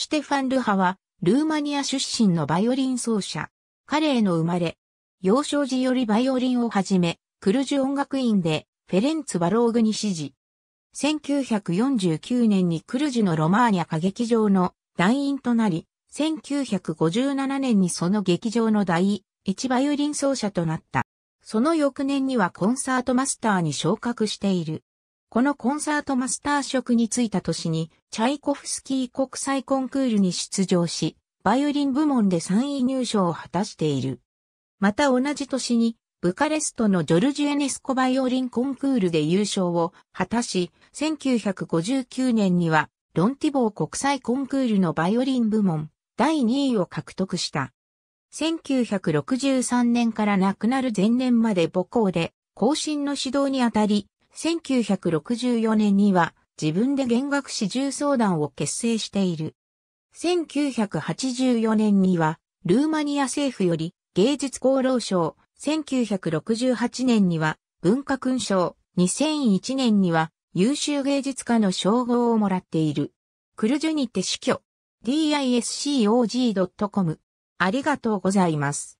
シュテファン・ルハは、ルーマニア出身のバイオリン奏者。彼への生まれ、幼少時よりバイオリンをはじめ、クルジュ音楽院で、フェレンツ・バローグに指示。1949年にクルジュのロマーニャ歌劇場の団員となり、1957年にその劇場の第一バイオリン奏者となった。その翌年にはコンサートマスターに昇格している。このコンサートマスター職に就いた年に、チャイコフスキー国際コンクールに出場し、バイオリン部門で3位入賞を果たしている。また同じ年に、ブカレストのジョルジュエネスコバイオリンコンクールで優勝を果たし、1959年には、ロンティボー国際コンクールのバイオリン部門、第2位を獲得した。1963年から亡くなる前年まで母校で、後進の指導にあたり、1964年には自分で弦楽四重奏団を結成している。1984年にはルーマニア政府より芸術功労賞、1968年には文化勲章、2001年には優秀芸術家の称号をもらっている。クルジュニテ死去。discog.com ありがとうございます。